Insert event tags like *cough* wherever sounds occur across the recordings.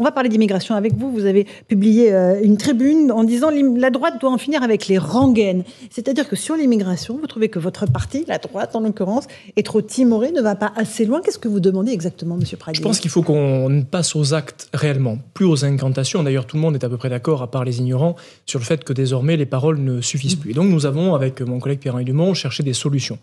On va parler d'immigration avec vous. Vous avez publié euh, une tribune en disant la droite doit en finir avec les rengaines. C'est-à-dire que sur l'immigration, vous trouvez que votre parti, la droite en l'occurrence, est trop timorée, ne va pas assez loin. Qu'est-ce que vous demandez exactement, Monsieur Pradier Je pense qu'il faut qu'on passe aux actes réellement, plus aux incantations. D'ailleurs, tout le monde est à peu près d'accord, à part les ignorants, sur le fait que désormais les paroles ne suffisent plus. Et donc, nous avons, avec mon collègue Pierre-Henri Dumont, cherché des solutions.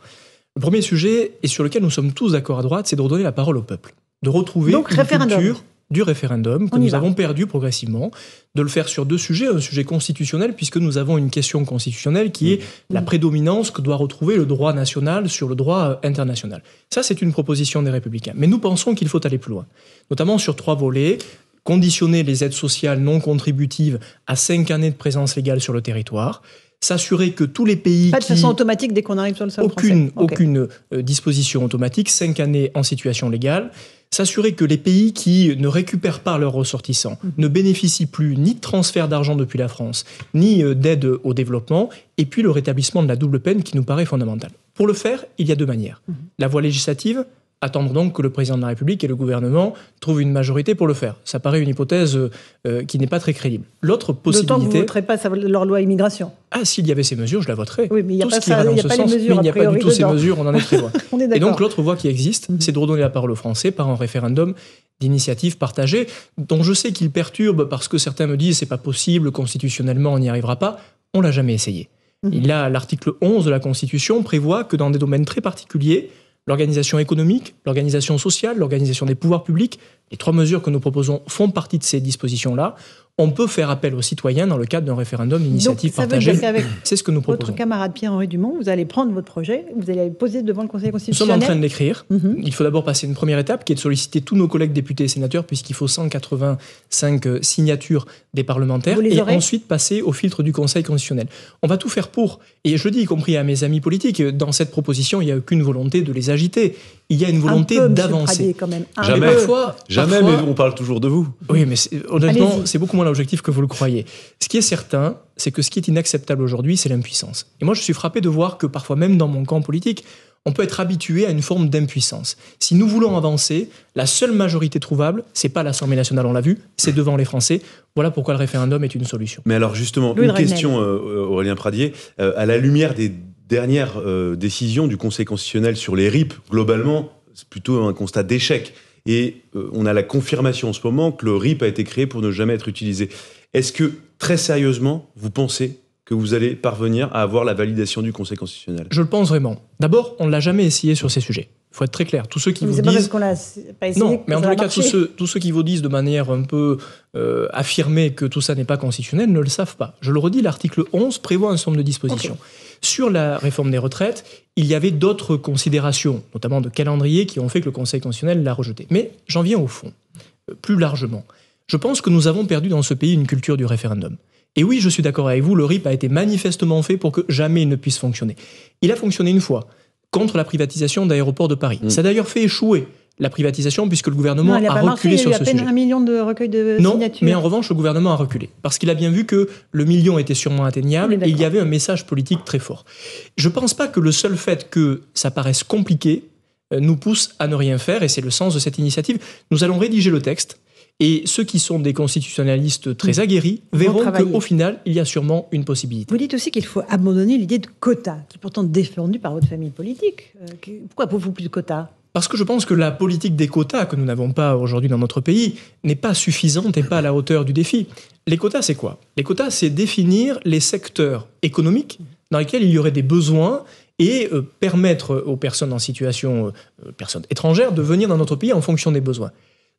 Le premier sujet, et sur lequel nous sommes tous d'accord à droite, c'est de redonner la parole au peuple, de retrouver donc, une référendum du référendum que nous avons perdu progressivement, de le faire sur deux sujets, un sujet constitutionnel, puisque nous avons une question constitutionnelle qui est mmh. la mmh. prédominance que doit retrouver le droit national sur le droit euh, international. Ça, c'est une proposition des républicains. Mais nous pensons qu'il faut aller plus loin, notamment sur trois volets conditionner les aides sociales non contributives à cinq années de présence légale sur le territoire, s'assurer que tous les pays... Pas de façon automatique dès qu'on arrive sur le sol aucune, Aucune euh, disposition automatique, cinq années en situation légale. S'assurer que les pays qui ne récupèrent pas leurs ressortissants mhm. ne bénéficient plus ni de transfert d'argent depuis la France, ni euh, d'aide au développement, et puis le rétablissement de la double peine qui nous paraît fondamentale. Pour le faire, il y a deux manières. Mhm. La voie législative, attendre donc que le président de la République et le gouvernement trouvent une majorité pour le faire. Ça paraît une hypothèse euh, euh, qui n'est pas très crédible. L'autre possibilité. D'autant que vous ne voterez pas leur loi immigration. Ah, s'il y avait ces mesures, je la voterais. Oui, mais il n'y a pas, de a mesures. il n'y a pas du tout ces mesures, on en est très loin. *laughs* et donc, l'autre voie qui existe, mhm. c'est de redonner la parole aux Français par un référendum d'initiative partagée, dont je sais qu'il perturbe parce que certains me disent c'est pas possible, constitutionnellement on n'y arrivera pas. On l'a jamais essayé. Mhm. Il l'article 11 de la Constitution prévoit que dans des domaines très particuliers, l'organisation économique, l'organisation sociale, l'organisation des pouvoirs publics. Les trois mesures que nous proposons font partie de ces dispositions-là on peut faire appel aux citoyens dans le cadre d'un référendum d'initiative partagée. C'est ce que nous proposons. Votre camarade Pierre-Henri Dumont, vous allez prendre votre projet, vous allez le poser devant le Conseil constitutionnel. Nous sommes en train de l'écrire. Mhm. Il faut d'abord passer une première étape qui est de solliciter tous nos collègues députés et sénateurs, puisqu'il faut 185 euh, signatures des parlementaires, et ensuite passer au filtre du Conseil constitutionnel. On va tout faire pour, et je le dis y compris à mes amis politiques, euh, dans cette proposition, il n'y a aucune volonté de les agiter il y a une volonté d'avancer. Jamais, parfois, jamais mais on parle toujours de vous. Oui, mais honnêtement, c'est beaucoup moins l'objectif que vous le croyez. Ce qui est certain, c'est que ce qui est inacceptable aujourd'hui, c'est l'impuissance. Et moi, je suis frappé de voir que parfois, même dans mon camp politique, on peut être habitué à une forme d'impuissance. Si nous voulons avancer, la seule majorité trouvable, c'est pas l'Assemblée nationale, on l'a vu, c'est devant les Français. Voilà pourquoi le référendum est une solution. Mais alors justement, une question, euh, euh, Aurélien Pradier, euh, à la lumière des dernière euh, décision du Conseil constitutionnel sur les RIP, globalement, c'est plutôt un constat d'échec. Et euh, on a la confirmation en ce moment que le RIP a été créé pour ne jamais être utilisé. Est-ce que, très sérieusement, vous pensez que vous allez parvenir à avoir la validation du Conseil constitutionnel Je le pense vraiment. D'abord, on ne l'a jamais essayé sur ces sujets. Il faut être très clair. Tous ceux qui vous disent, non, mais en tout cas, tous ceux, qui vous disent de manière un peu euh, affirmée que tout ça n'est pas constitutionnel ne le savent pas. Je le redis, l'article 11 prévoit un certain de dispositions. Sur la réforme des retraites, il y avait d'autres considérations, notamment de calendrier, qui ont fait que le Conseil constitutionnel l'a rejeté. Mais j'en viens au fond, euh, plus largement. Je pense que nous avons perdu dans ce pays une culture du référendum. Et oui, je suis d'accord avec vous, le RIP a été manifestement fait pour que jamais il ne puisse fonctionner. Il a fonctionné une fois, contre la privatisation d'aéroports de Paris. Mm. Ça a d'ailleurs fait échouer la privatisation puisque le gouvernement a, reculé sur ce sujet. Il y a, à peine un million de recueils de non, mais en revanche, le gouvernement a reculé parce qu'il a bien vu que le million était sûrement atteignable et il y avait un message politique très fort. Je ne pense pas que le seul fait que ça paraisse compliqué euh, nous pousse à ne rien faire et c'est le sens de cette initiative. Nous allons rédiger le texte. Et ceux qui sont des constitutionnalistes très aguerris verront qu'au final, il y a sûrement une possibilité. Vous dites aussi qu'il faut abandonner l'idée de quota, qui est pourtant défendue par votre famille politique. Euh, pourquoi pour vous plus de quota parce que je pense que la politique des quotas que nous n'avons pas aujourd'hui dans notre pays n'est pas suffisante et pas à la hauteur du défi. Les quotas, c'est quoi Les quotas, c'est définir les secteurs économiques dans lesquels il y aurait des besoins et euh, permettre euh, aux personnes en situation, euh, personnes étrangères, de venir dans notre pays en fonction des besoins.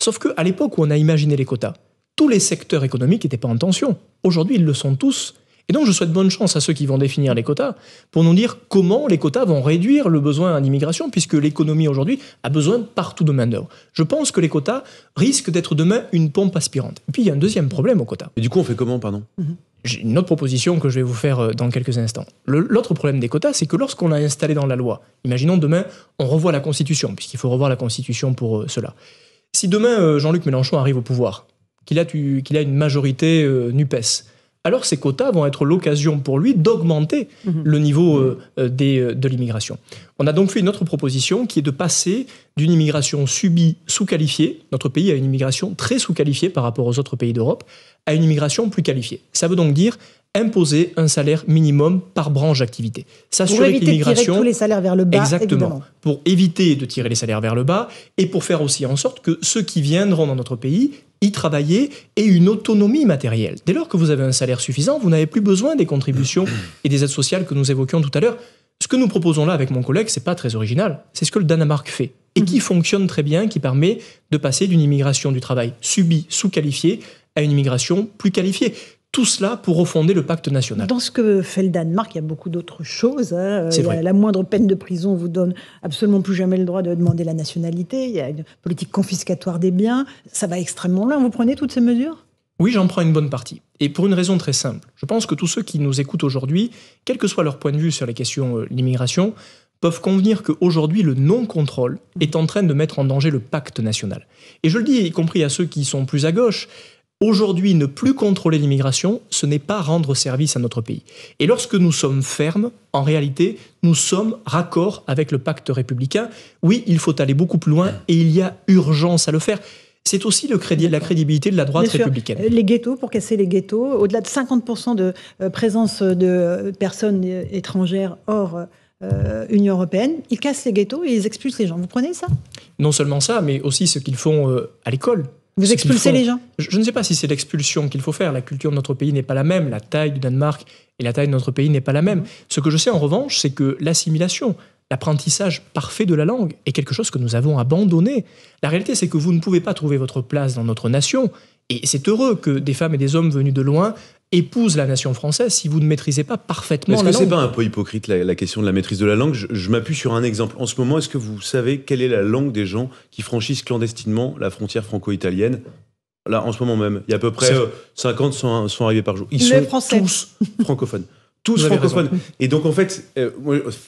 Sauf qu'à l'époque où on a imaginé les quotas, tous les secteurs économiques n'étaient pas en tension. Aujourd'hui, ils le sont tous donc, je souhaite bonne chance à ceux qui vont définir les quotas pour nous dire comment les quotas vont réduire le besoin d'immigration, puisque l'économie aujourd'hui a besoin partout de main-d'œuvre. Je pense que les quotas risquent d'être demain une pompe aspirante. Et puis, il y a un deuxième problème aux quotas. Et du coup, on fait comment, pardon mhm. J'ai une autre proposition que je vais vous faire euh, dans quelques instants. L'autre problème des quotas, c'est que lorsqu'on l'a installé dans la loi, imaginons demain, on revoit la Constitution, puisqu'il faut revoir la Constitution pour euh, cela. Si demain, euh, Jean-Luc Mélenchon arrive au pouvoir, qu'il a, a, une majorité NUPES, alors ces quotas vont être l'occasion pour lui d'augmenter mhm. le niveau euh, euh, euh, de l'immigration. On a donc fait une autre proposition qui est de passer d'une immigration subie sous-qualifiée, notre pays a une immigration très sous-qualifiée par rapport aux autres pays d'Europe, à une immigration plus qualifiée. Ça veut donc dire imposer un salaire minimum par branche d'activité. éviter que l'immigration... tous les salaires vers le bas, Exactement. Pour éviter de tirer les salaires vers le bas et pour faire aussi en sorte que ceux qui viendront dans notre pays y travailler et une autonomie matérielle. Dès lors que vous avez un salaire suffisant, vous n'avez plus besoin des contributions et des aides sociales que nous évoquions tout à l'heure. Ce que nous proposons là avec mon collègue, c'est pas très original. C'est ce que le Danemark fait et qui mhm. fonctionne très bien, qui permet de passer d'une immigration du travail subie, sous-qualifiée, à une immigration plus qualifiée tout cela pour refonder le pacte national. Dans ce que fait le Danemark, il y a beaucoup d'autres choses. Hein. vrai. La moindre peine de prison vous donne absolument plus jamais le droit de demander la nationalité. Il y a une politique confiscatoire des biens. Ça va extrêmement loin. Vous prenez toutes ces mesures oui, j'en prends une bonne partie. Et pour une raison très simple. Je pense que tous ceux qui nous écoutent aujourd'hui, quel que soit leur point de vue sur les questions de euh, l'immigration, peuvent convenir qu'aujourd'hui, le non-contrôle est en train de mettre en danger le pacte national. Et je le dis, y compris à ceux qui sont plus à gauche, Aujourd'hui, ne plus contrôler l'immigration, ce n'est pas rendre service à notre pays. Et lorsque nous sommes fermes, en réalité, nous sommes raccord avec le pacte républicain. Oui, il faut aller beaucoup plus loin et il y a urgence à le faire. C'est aussi le la crédibilité de la droite républicaine. Euh, les ghettos, pour casser les ghettos, au-delà de 50% de euh, présence de euh, personnes étrangères hors Union européenne, ils cassent les ghettos et ils expulsent les gens. Vous prenez ça Non seulement ça, mais aussi ce qu'ils font à l'école vous expulsez les gens je, ne sais pas si c'est l'expulsion qu'il faut faire. La culture de notre pays n'est pas la même, la taille du Danemark et la taille de notre pays n'est pas la même. Mhm. Ce que je sais en revanche, c'est que l'assimilation, l'apprentissage parfait de la langue est quelque chose que nous avons abandonné. La réalité, c'est que vous ne pouvez pas trouver votre place dans notre nation et c'est heureux que des femmes et des hommes venus de loin épousent la nation française si vous ne maîtrisez pas parfaitement la langue. Est-ce que c'est pas un peu hypocrite la, question de la maîtrise de la langue Je, m'appuie sur un exemple. En ce moment, est-ce que vous savez quelle est la langue des gens qui franchissent clandestinement la frontière franco-italienne Là, en ce moment même, il y a à peu près 50 sont, arrivés par jour. Ils sont tous francophones. *laughs* tous francophones. Et donc en fait, euh,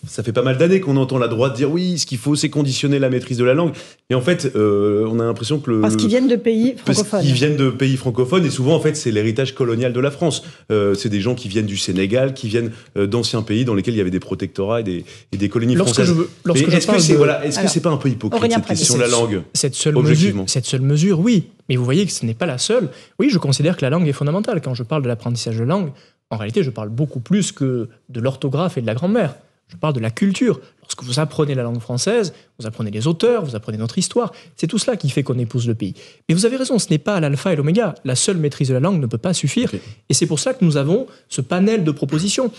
ça fait pas mal d'années qu'on entend la droite dire oui, ce qu'il faut, c'est conditionner la maîtrise de la langue. Et en fait, euh, on a l'impression que parce qu'ils viennent de pays francophones. Parce qu'ils viennent de pays francophones et souvent en fait, c'est l'héritage colonial de la France. Euh, c'est des gens qui viennent du Sénégal, qui viennent d'anciens pays dans lesquels il y avait des protectorats et des, et des colonies françaises. Je est-ce que c'est voilà, est-ce que pas un peu hypocrite cette question de la langue Cette seule mesure, cette seule mesure, oui. Mais vous voyez que ce n'est pas la seule. Oui, je considère que la langue est fondamentale. Quand je parle de l'apprentissage de langue, en réalité, je parle beaucoup plus que de l'orthographe et de la grand-mère. Je parle de la culture. Lorsque vous apprenez la langue française, vous apprenez les auteurs, vous apprenez notre histoire. C'est tout cela qui fait qu'on épouse le pays. Mais vous avez raison, ce n'est pas l'alpha et l'oméga. La seule maîtrise de la langue ne peut pas suffire. Et c'est pour cela que nous avons ce panel de propositions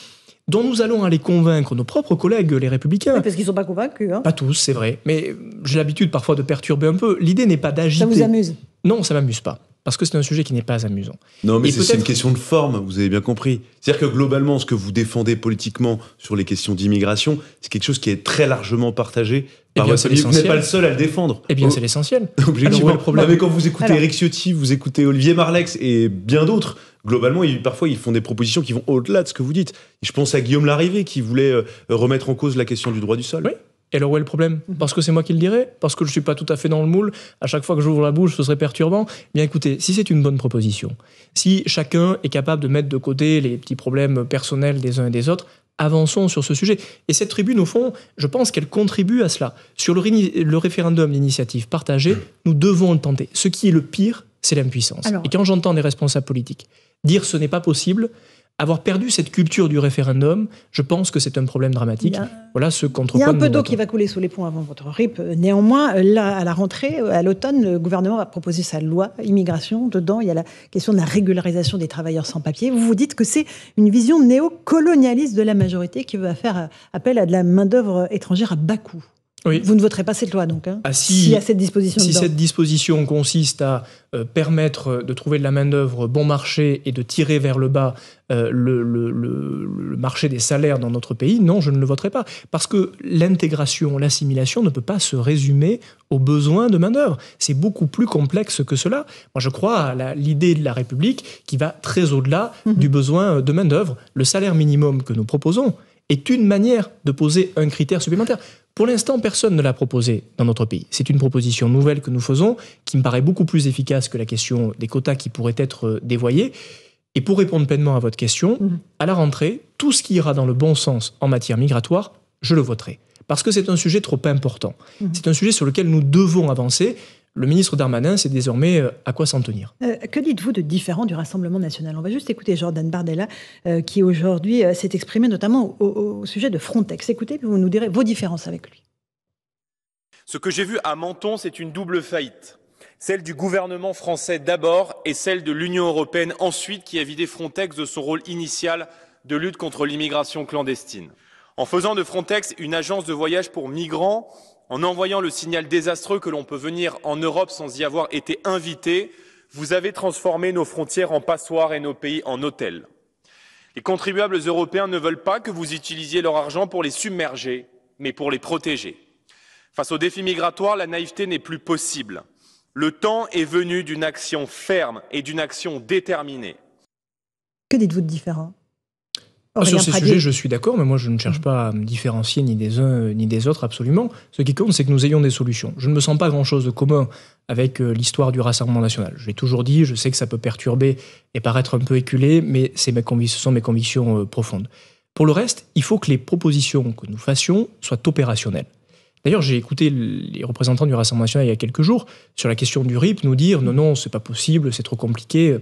dont nous allons aller convaincre nos propres collègues, les républicains. parce qu'ils ne sont pas convaincus. Hein. Pas tous, c'est vrai. Mais j'ai l'habitude parfois de perturber un peu. L'idée n'est pas d'agiter. Ça vous amuse Non, ça m'amuse pas parce que c'est un sujet qui n'est pas amusant. Non, mais c'est une question de forme, vous avez bien compris. C'est-à-dire que globalement, ce que vous défendez politiquement sur les questions d'immigration, c'est quelque chose qui est très largement partagé eh par votre c'est Vous n'êtes pas le seul à le défendre. Eh bien, oh. c'est l'essentiel. *laughs* Objectivement. mais quand vous écoutez Eric Ciotti, vous écoutez Olivier Marlex et bien d'autres, globalement, parfois, ils font des propositions qui vont au-delà de ce que vous dites. Je pense à Guillaume Larrivé qui voulait euh, remettre en cause la question du droit du sol. Oui. Et alors où est le problème mhm. Parce que c'est moi qui le dirais Parce que je ne suis pas tout à fait dans le moule À chaque fois que j'ouvre la bouche, ce serait perturbant Bien écoutez, si c'est une bonne proposition, si chacun est capable de mettre de côté les petits problèmes personnels des uns et des autres, avançons sur ce sujet. Et cette tribune, au fond, je pense qu'elle contribue à cela. Sur le, référendum d'initiative partagée, nous devons le tenter. Ce qui est le pire, c'est l'impuissance. Et quand j'entends des responsables politiques dire ce n'est pas possible, avoir perdu cette culture du référendum, je pense que c'est un problème dramatique. voilà ce contre Il y a un peu d'eau qui va couler sous les ponts avant votre RIP. Néanmoins, là, à la rentrée, euh, à l'automne, le gouvernement va proposer sa loi immigration. Dedans, il y a la question de la régularisation des travailleurs sans papier. Vous vous dites que c'est une vision néocolonialiste de la majorité qui va faire euh, appel à de la main-d'œuvre étrangère à bas coût. Vous ne voterez pas cette loi, donc. Hein, ah, si, cette disposition. Si cette disposition consiste à euh, permettre euh, de trouver de la main-d'œuvre bon marché et de tirer vers le bas euh, le, marché des salaires dans notre pays, non, je ne le voterai pas. Parce que l'intégration, l'assimilation ne peut pas se résumer aux besoins de main-d'œuvre. C'est beaucoup plus complexe que cela. Moi, je crois à l'idée de la République qui va très au-delà mhm. du besoin de main-d'œuvre. Le salaire minimum que nous proposons, est une manière de poser un critère supplémentaire. Pour l'instant, personne ne l'a proposé dans notre pays. C'est une proposition nouvelle que nous faisons, qui me paraît beaucoup plus efficace que la question des quotas qui pourraient être euh, dévoyés. Et pour répondre pleinement à votre question, mhm. à la rentrée, tout ce qui ira dans le bon sens en matière migratoire, je le voterai. Parce que c'est un sujet trop important. Mhm. C'est un sujet sur lequel nous devons avancer. Le ministre Darmanin sait désormais euh, à quoi s'en tenir. Euh, que dites-vous de différent du Rassemblement national On va juste écouter Jordan Bardella, euh, qui aujourd'hui s'est exprimé notamment au, au, sujet de Frontex. Écoutez, vous nous direz vos différences avec lui. Ce que j'ai vu à Menton, c'est une double faillite. Celle du gouvernement français d'abord et celle de l'Union européenne ensuite, qui a vidé Frontex de son rôle initial de lutte contre l'immigration clandestine en faisant de Frontex une agence de voyage pour migrants, en envoyant le signal désastreux que l'on peut venir en Europe sans y avoir été invité, vous avez transformé nos frontières en passoires et nos pays en hôtels. Les contribuables européens ne veulent pas que vous utilisiez leur argent pour les submerger, mais pour les protéger. Face aux défis migratoires, la naïveté n'est plus possible. Le temps est venu d'une action ferme et d'une action déterminée. Que dites-vous de différent ah, sur ces sujets, je suis d'accord, mais moi, je ne cherche mm. pas à me différencier ni des uns ni des autres, absolument. Ce qui compte, c'est que nous ayons des solutions. Je ne me sens pas grand-chose de commun avec euh, l'histoire du Rassemblement national. Je l'ai toujours dit, je sais que ça peut perturber et paraître un peu éculé, mais mes ce sont mes convictions euh, profondes. Pour le reste, il faut que les propositions que nous fassions soient opérationnelles. D'ailleurs, j'ai écouté les représentants du Rassemblement national il y a quelques jours sur la question du RIP nous dire non, non, c'est pas possible, c'est trop compliqué.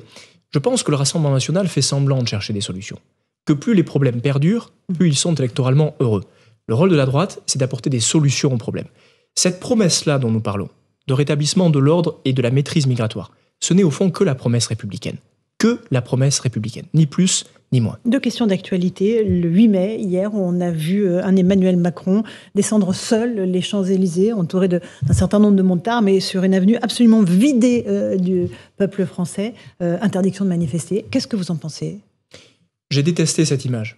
Je pense que le Rassemblement national fait semblant de chercher des solutions que plus les problèmes perdurent, plus ils sont électoralement heureux. Le rôle de la droite, c'est d'apporter des solutions aux problèmes. Cette promesse-là dont nous parlons, de rétablissement de l'ordre et de la maîtrise migratoire, ce n'est au fond que la promesse républicaine. Que la promesse républicaine, ni plus ni moins. Deux questions d'actualité. Le 8 mai, hier, on a vu euh, un Emmanuel Macron descendre seul les Champs-Élysées, entouré d'un certain nombre de montards, mais sur une avenue absolument vidée euh, du peuple français. Euh, interdiction de manifester. Qu'est-ce que vous en pensez j'ai détesté cette image.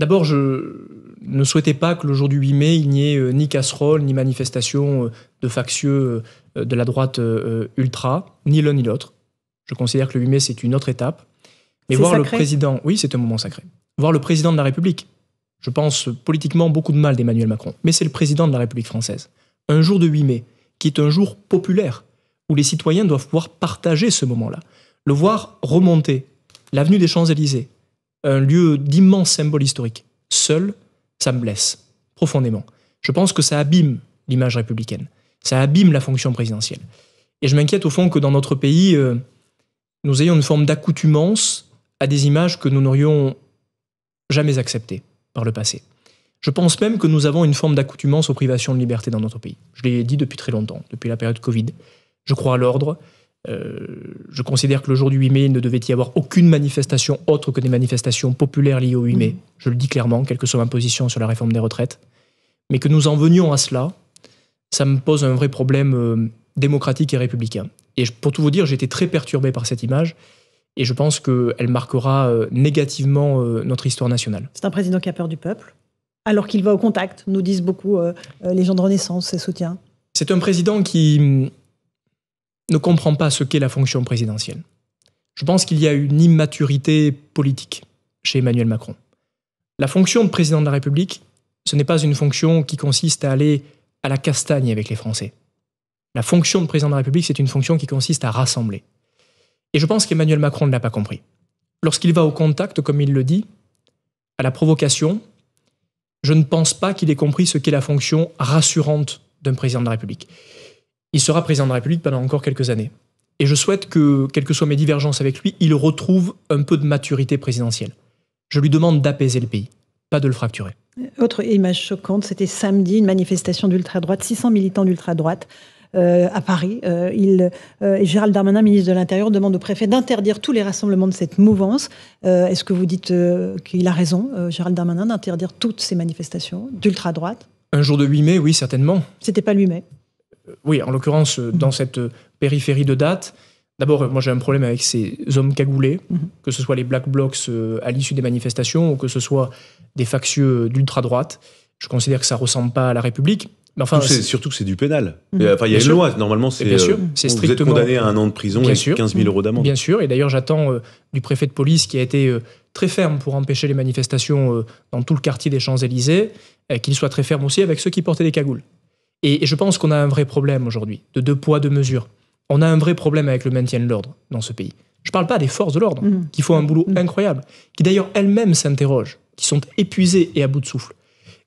D'abord, je ne souhaitais pas que le jour du 8 mai, il n'y ait euh, ni casserole, ni manifestation euh, de factieux euh, de la droite ultra, ni l'un ni l'autre. Je considère que le 8 mai, c'est une autre étape. Mais voir le président, oui, c'est un moment sacré. Voir le président de la République, je pense politiquement beaucoup de mal d'Emmanuel Macron, mais c'est le président de la République française. Un jour de 8 mai, qui est un jour populaire, où les citoyens doivent pouvoir partager ce moment-là. Le voir remonter l'avenue des Champs-Élysées, un lieu d'immenses symboles historiques, seul, ça me blesse profondément. Je pense que ça abîme l'image républicaine, ça abîme la fonction présidentielle. Et je m'inquiète au fond que dans notre pays, euh, nous ayons une forme d'accoutumance à des images que nous n'aurions jamais acceptées par le passé. Je pense même que nous avons une forme d'accoutumance aux privations de liberté dans notre pays. Je l'ai dit depuis très longtemps, depuis la période Covid. Je crois à l'ordre, euh, je considère que le jour du 8 mai, il ne devait y avoir aucune manifestation autre que des manifestations populaires liées au 8 mai. Mmh. Je le dis clairement, quelle que soit ma position sur la réforme des retraites. Mais que nous en venions à cela, ça me pose un vrai problème euh, démocratique et républicain. Et pour tout vous dire, j'étais très perturbé par cette image. Et je pense qu'elle marquera euh, négativement notre histoire nationale. C'est un président qui a peur du peuple, alors qu'il va au contact, nous disent beaucoup les gens de Renaissance, ses soutiens. C'est un président qui, hum, ne comprend pas ce qu'est la fonction présidentielle. Je pense qu'il y a une immaturité politique chez Emmanuel Macron. La fonction de président de la République, ce n'est pas une fonction qui consiste à aller à la castagne avec les Français. La fonction de président de la République, c'est une fonction qui consiste à rassembler. Et je pense qu'Emmanuel Macron ne l'a pas compris. Lorsqu'il va au contact, comme il le dit, à la provocation, je ne pense pas qu'il ait compris ce qu'est la fonction rassurante d'un président de la République il sera président de la République pendant encore quelques années. Et je souhaite que, quelles que soient mes divergences avec lui, il retrouve un peu de maturité présidentielle. Je lui demande d'apaiser le pays, pas de le fracturer. Autre image choquante, c'était samedi, une manifestation d'ultra-droite, 600 militants d'ultra-droite. Euh, à Paris. Euh, euh, Gérald Darmanin, ministre de l'Intérieur, demande au préfet d'interdire tous les rassemblements de cette mouvance. Est-ce que vous dites qu'il a raison, Gérald Darmanin, d'interdire toutes ces manifestations d'ultra-droite Un jour de 8 mai, oui, certainement. C'était pas le 8 mai oui, en l'occurrence, euh, dans cette périphérie de date, D'abord, euh, moi j'ai un problème avec ces hommes cagoulés, mhm. que ce soit les Black Blocs euh, à l'issue des manifestations ou que ce soit des factieux d'ultra-droite. Je considère que ça ressemble pas à la République. enfin, surtout que c'est du pénal. Mhm. il y a une loi, normalement, c'est, strictement, vous êtes condamné à un an de prison et 15 000 euros d'amende. Bien sûr, et d'ailleurs j'attends du préfet de police qui a été très ferme pour empêcher les manifestations dans tout le quartier des Champs-Élysées, qu'il soit très ferme aussi avec ceux qui portaient des cagoules. Et, je pense qu'on a un vrai problème aujourd'hui, de deux poids, deux mesures. On a un vrai problème avec le maintien de l'ordre dans ce pays. Je ne parle pas des forces de l'ordre, mhm. qui font un boulot mhm. incroyable, qui d'ailleurs elles-mêmes s'interrogent, qui sont épuisées et à bout de souffle.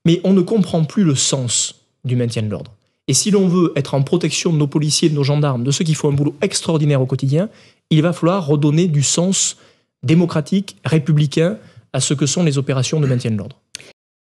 Mais on ne comprend plus le sens du maintien de l'ordre. Et si l'on veut être en protection de nos policiers, de nos gendarmes, de ceux qui font un boulot extraordinaire au quotidien, il va falloir redonner du sens démocratique, républicain, à ce que sont les opérations de maintien de l'ordre.